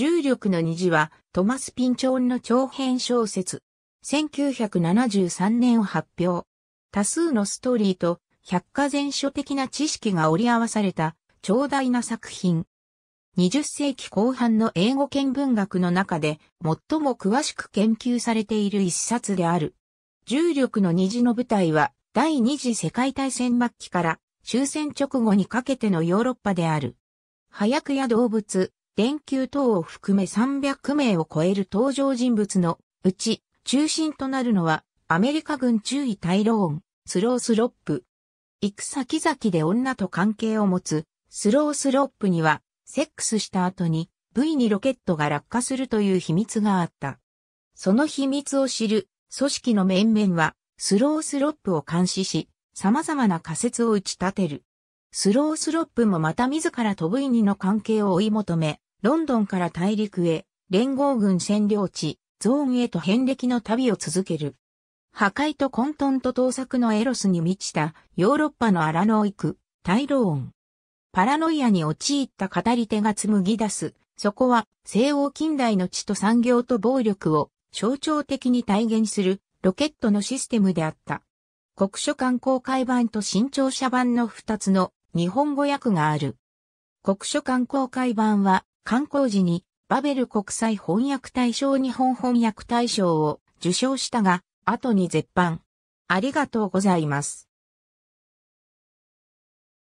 重力の虹は、トマス・ピンチョンの長編小説。1973年を発表。多数のストーリーと、百科全書的な知識が織り合わされた、長大な作品。20世紀後半の英語圏文学の中で、最も詳しく研究されている一冊である。重力の虹の舞台は、第二次世界大戦末期から、終戦直後にかけてのヨーロッパである。早くや動物、電球等を含め300名を超える登場人物のうち中心となるのはアメリカ軍中尉タイローン、スロースロップ。行く先々で女と関係を持つスロースロップにはセックスした後に V にロケットが落下するという秘密があった。その秘密を知る組織の面々はスロースロップを監視し様々な仮説を打ち立てる。スロースロップもまた自らと V にの関係を追い求め、ロンドンから大陸へ、連合軍占領地、ゾーンへと遍歴の旅を続ける。破壊と混沌と盗作のエロスに満ちたヨーロッパの荒野を行く、タイローン。パラノイアに陥った語り手が紡ぎ出す、そこは西欧近代の地と産業と暴力を象徴的に体現するロケットのシステムであった。国書館公開版と新潮社版の二つの日本語訳がある。国書館公開版は観光時にバベル国際翻訳大賞日本翻訳大賞を受賞したが、後に絶版。ありがとうございます。